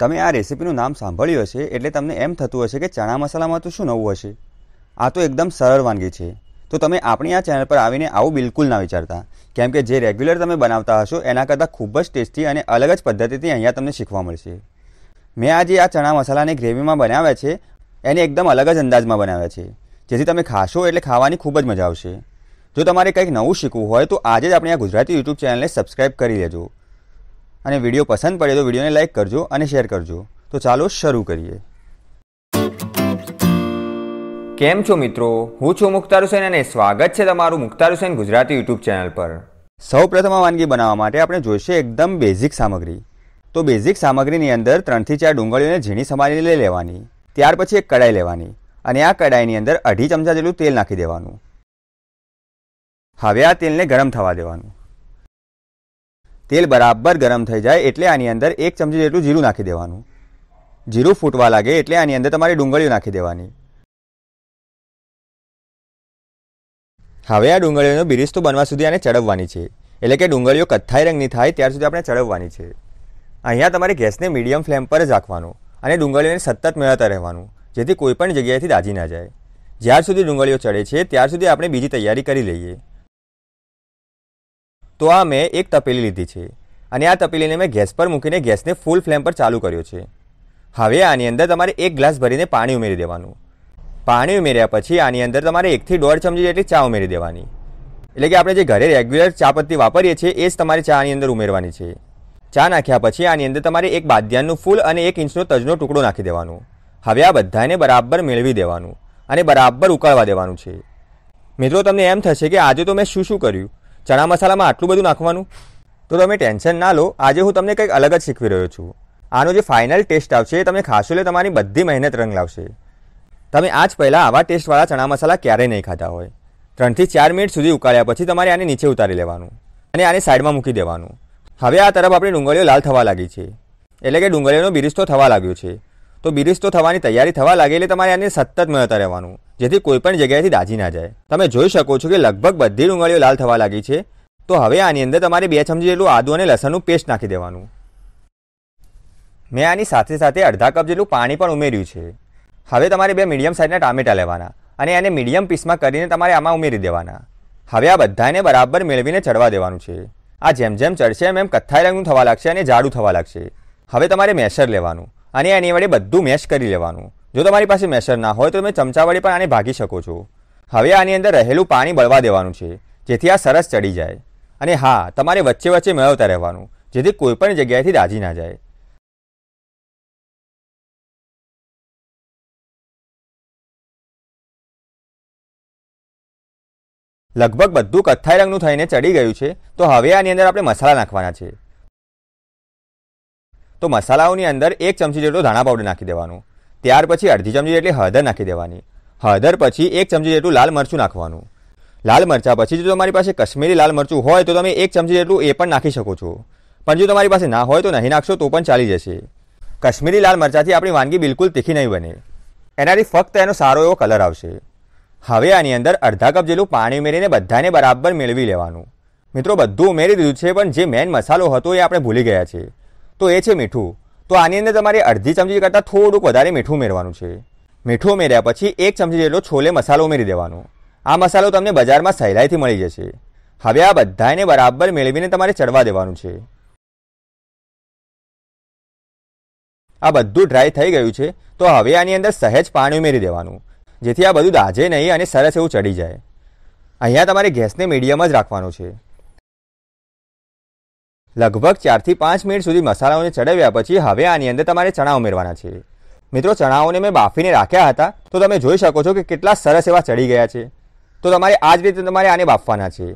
તમે આ રેસિપીનું નામ સાંભળ્યું હશે એટલે તમને એમ થતું હશે કે ચણા મસાલામાં તો શું નવું હશે આ તો એકદમ સરળ વાનગી છે તો તમે આપણી આ ચેનલ પર આવીને આવું બિલકુલ ના વિચારતા કેમ કે જે રેગ્યુલર તમે બનાવતા હશો એના કરતાં ખૂબ જ ટેસ્ટી અને અલગ જ પદ્ધતિથી અહીંયા તમને શીખવા મળશે મેં આજે આ ચણા મસાલાને ગ્રેવીમાં બનાવ્યા છે એને એકદમ અલગ જ અંદાજમાં બનાવ્યા છે જેથી તમે ખાશો એટલે ખાવાની ખૂબ જ મજા આવશે જો તમારે કંઈક નવું શીખવું હોય તો આજે જ આપણી આ ગુજરાતી યુટ્યુબ ચેનલને સબસ્ક્રાઈબ કરી લેજો અને વિડીયો પસંદ પડે તો વિડીયોને લાઇક કરજો અને શેર કરજો તો ચાલો શરૂ કરીએ કેમ છો મિત્રો હું છું મુખ્તાર હુસેન અને સ્વાગત છે તમારું મુખ્તાર હુસેન ગુજરાતી યુટ્યુબ ચેનલ પર સૌપ્રથમ આ વાનગી બનાવવા માટે આપણે જોઈશે એકદમ બેઝિક સામગ્રી તો બેઝિક સામગ્રીની અંદર ત્રણથી ચાર ડુંગળીઓને ઝીણી સમારી લઈ લેવાની ત્યાર પછી એક કડાઈ લેવાની અને આ કડાઈની અંદર અઢી ચમચા જેટલું તેલ નાખી દેવાનું હવે આ તેલને ગરમ થવા દેવાનું તેલ બરાબર ગરમ થઈ જાય એટલે આની અંદર એક ચમચી જેટલું જીરું નાખી દેવાનું જીરું ફૂટવા લાગે એટલે આની અંદર તમારી ડુંગળીઓ નાખી દેવાની હવે આ ડુંગળીઓનો બિરિસ્તો બનવા સુધી આને ચડવવાની છે એટલે કે ડુંગળીઓ કથ્થાઈ રંગની થાય ત્યાર સુધી આપણે ચડવવાની છે અહીંયા તમારે ગેસને મીડિયમ ફ્લેમ પર જ રાખવાનું અને ડુંગળીઓને સતત મેળવતા રહેવાનું જેથી કોઈપણ જગ્યાએથી દાજી ના જાય જ્યાર સુધી ડુંગળીઓ ચડે છે ત્યાર સુધી આપણે બીજી તૈયારી કરી લઈએ તો આ મેં એક તપેલી લીધી છે અને આ તપેલીને મેં ગેસ પર મૂકીને ગેસને ફૂલ ફ્લેમ પર ચાલુ કર્યો છે હવે આની અંદર તમારે એક ગ્લાસ ભરીને પાણી ઉમેરી દેવાનું પાણી ઉમેર્યા પછી આની અંદર તમારે એકથી દોઢ ચમચી જેટલી ચા ઉમેરી દેવાની એટલે કે આપણે જે ઘરે રેગ્યુલર ચા પત્તી વાપરીએ છીએ એ જ તમારે ચાની અંદર ઉમેરવાની છે ચા નાખ્યા પછી આની અંદર તમારે એક બાદિયાનનું ફૂલ અને એક ઇંચનો તજનો ટુકડો નાખી દેવાનું હવે આ બધાને બરાબર મેળવી દેવાનું અને બરાબર ઉકાળવા દેવાનું છે મિત્રો તમને એમ થશે કે આજે તો મેં શું શું કર્યું ચણા મસાલામાં આટલું બધું નાખવાનું તો તમે ટેન્શન ના લો આજે હું તમને કંઈક અલગ જ શીખવી રહ્યો છું આનો જે ફાઇનલ ટેસ્ટ આવશે એ તમે ખાશો એટલે તમારી બધી મહેનત રંગ લાવશે તમે આજ પહેલાં આવા ટેસ્ટવાળા ચણા મસાલા ક્યારેય નહીં ખાતા હોય ત્રણથી ચાર મિનિટ સુધી ઉકાળ્યા પછી તમારે આને નીચે ઉતારી લેવાનું અને આને સાઈડમાં મૂકી દેવાનું હવે આ તરફ આપણી ડુંગળીઓ લાલ થવા લાગી છે એટલે કે ડુંગળીઓનો બિરિસ્તો થવા લાગ્યો છે તો બિરિસ્તો થવાની તૈયારી થવા લાગે એટલે તમારે આને સતત મળતા રહેવાનું જેથી કોઈપણ જગ્યાએથી દાજી ના જાય તમે જોઈ શકો છો કે લગભગ બધી ડુંગળીઓ લાલ થવા લાગી છે તો હવે આની અંદર તમારે બે ચમચી જેટલું આદુ અને લસણનું પેસ્ટ નાખી દેવાનું મેં આની સાથે સાથે અડધા કપ જેટલું પાણી પણ ઉમેર્યું છે હવે તમારે બે મીડિયમ સાઇઝના ટામેટા લેવાના અને એને મીડિયમ પીસમાં કરીને તમારે આમાં ઉમેરી દેવાના હવે આ બધાને બરાબર મેળવીને ચડવા દેવાનું છે આ જેમ જેમ ચડશે એમ એમ કથ્થાઈ રંગનું થવા લાગશે અને જાડું થવા લાગશે હવે તમારે મેશર લેવાનું અને એની વડે બધું મેશ કરી લેવાનું જો તમારી પાસે મેસર ના હોય તો તમે ચમચાવાળી પણ આને ભાગી શકો છો હવે આની અંદર રહેલું પાણી બળવા દેવાનું છે જેથી આ સરસ ચડી જાય અને હા તમારે વચ્ચે વચ્ચે મેળવતા રહેવાનું જેથી કોઈપણ જગ્યાએથી દાજી ના જાય લગભગ બધું કથ્થાઈ રંગનું થઈને ચડી ગયું છે તો હવે આની અંદર આપણે મસાલા નાખવાના છે તો મસાલાઓની અંદર એક ચમચી જેટલો ધાણા પાવડર નાખી દેવાનું ત્યાર પછી અડધી ચમચી જેટલી હળદર નાખી દેવાની હળદર પછી એક ચમચી જેટલું લાલ મરચું નાખવાનું લાલ મરચાં પછી જો તમારી પાસે કશ્મીરી લાલ મરચું હોય તો તમે એક ચમચી જેટલું એ પણ નાખી શકો છો પણ જો તમારી પાસે ના હોય તો નહીં નાખશો તો પણ ચાલી જશે કશ્મીરી લાલ મરચાંથી આપણી વાનગી બિલકુલ તીખી નહીં બને એનાથી ફક્ત એનો સારો એવો કલર આવશે હવે આની અંદર અડધા કપ જેટલું પાણી ઉમેરીને બધાને બરાબર મેળવી લેવાનું મિત્રો બધું ઉમેરી દીધું છે પણ જે મેન મસાલો હતો એ આપણે ભૂલી ગયા છે તો એ છે મીઠું તો આની અંદર તમારે અડધી ચમચી કરતાં થોડુંક વધારે મીઠું ઉમેરવાનું છે મીઠું ઉમેર્યા પછી એક ચમચી જેટલો છોલે મસાલો ઉમેરી દેવાનો આ મસાલો તમને બજારમાં સહેલાઈથી મળી જશે હવે આ બધાને બરાબર મેળવીને તમારે ચડવા દેવાનું છે આ બધું ડ્રાય થઈ ગયું છે તો હવે આની અંદર સહેજ પાણી ઉમેરી દેવાનું જેથી આ બધું દાજે નહીં અને સરસ એવું ચડી જાય અહીંયા તમારે ગેસને મીડિયમ જ રાખવાનું છે લગભગ ચારથી પાંચ મિનિટ સુધી મસાલાઓને ચડાવ્યા પછી હવે આની અંદર તમારે ચણા ઉમેરવાના છે મિત્રો ચણાઓને મેં બાફીને રાખ્યા હતા તો તમે જોઈ શકો છો કે કેટલા સરસ એવા ચડી ગયા છે તો તમારે આ જ રીતે તમારે આને બાફવાના છે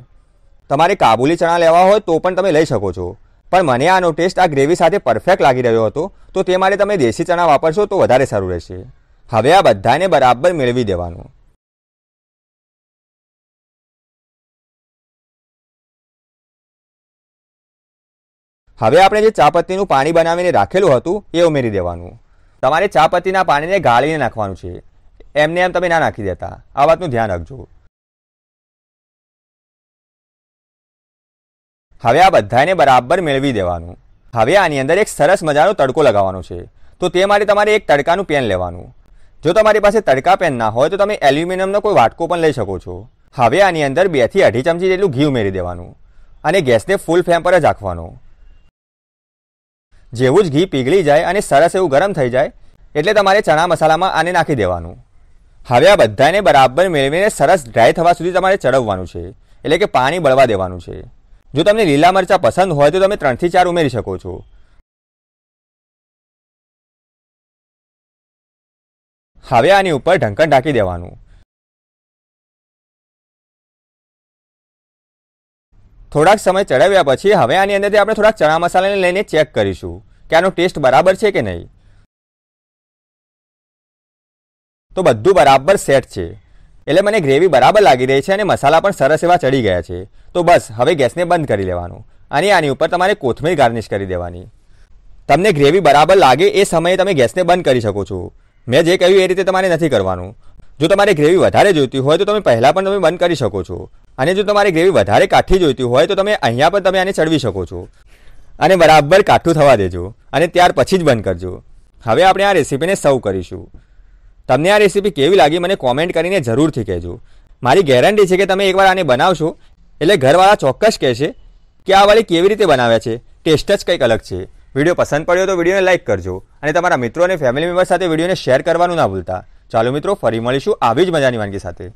તમારે કાબુલી ચણા લેવા હોય તો પણ તમે લઈ શકો છો પણ મને આનો ટેસ્ટ આ ગ્રેવી સાથે પરફેક્ટ લાગી રહ્યો હતો તો તે માટે તમે દેશી ચણા વાપરશો તો વધારે સારું રહેશે હવે આ બધાને બરાબર મેળવી દેવાનું હવે આપણે જે ચાપત્તીનું પાણી બનાવીને રાખેલું હતું એ ઉમેરી દેવાનું તમારે ચાપત્તીના પાણીને ગાળીને નાખવાનું છે એમને એમ તમે ના નાખી દેતા આ વાતનું ધ્યાન રાખજો હવે આ બધાને બરાબર મેળવી દેવાનું હવે આની અંદર એક સરસ મજાનો તડકો લગાવવાનો છે તો તે માટે તમારે એક તડકાનું પેન લેવાનું જો તમારી પાસે તડકા પેન ના હોય તો તમે એલ્યુમિનિયમનો કોઈ વાટકો પણ લઈ શકો છો હવે આની અંદર બેથી અઢી ચમચી જેટલું ઘી ઉમેરી દેવાનું અને ગેસને ફૂલ ફ્લેમ પર જ રાખવાનું જેવું જ ઘી પીગળી જાય અને સરસ એવું ગરમ થઈ જાય એટલે તમારે ચણા મસાલામાં આને નાખી દેવાનું હવે આ બધાને બરાબર મેળવીને સરસ ડ્રાય થવા સુધી તમારે ચડવવાનું છે એટલે કે પાણી બળવા દેવાનું છે જો તમને લીલા મરચાં પસંદ હોય તો તમે ત્રણથી ચાર ઉમેરી શકો છો હવે આની ઉપર ઢંકણ ઢાંકી દેવાનું થોડાક સમય ચડાવ્યા પછી હવે આની અંદરથી આપણે થોડાક ચણા મસાલાને લઈને ચેક કરીશું કે આનો ટેસ્ટ બરાબર છે કે નહીં તો બધું બરાબર સેટ છે એટલે મને ગ્રેવી બરાબર લાગી રહી છે અને મસાલા પણ સરસ એવા ચડી ગયા છે તો બસ હવે ગેસને બંધ કરી લેવાનું અને આની ઉપર તમારે કોથમીર ગાર્નિશ કરી દેવાની તમને ગ્રેવી બરાબર લાગે એ સમયે તમે ગેસને બંધ કરી શકો છો મેં જે કહ્યું એ રીતે તમારે નથી કરવાનું જો તમારે ગ્રેવી વધારે જોઈતી હોય તો તમે પહેલાં પણ તમે બંધ કરી શકો છો અને જો તમારે ગ્રેવી વધારે કાઠી જોઈતી હોય તો તમે અહીંયા પણ તમે આને ચડવી શકો છો અને બરાબર કાઠું થવા દેજો અને ત્યાર પછી જ બંધ કરજો હવે આપણે આ રેસીપીને સર્વ કરીશું તમને આ રેસીપી કેવી લાગી મને કોમેન્ટ કરીને જરૂરથી કહેજો મારી ગેરંટી છે કે તમે એકવાર આને બનાવશો એટલે ઘરવાળા ચોક્કસ કહેશે કે આ વાળી કેવી રીતે બનાવ્યા છે ટેસ્ટ જ કંઈક અલગ છે વિડીયો પસંદ પડ્યો તો વિડીયોને લાઇક કરજો અને તમારા મિત્રો અને ફેમિલી મેમ્બર સાથે વિડીયોને શેર કરવાનું ના ભૂલતા ચાલો મિત્રો ફરી મળીશું આવી જ મજાની વાનગી સાથે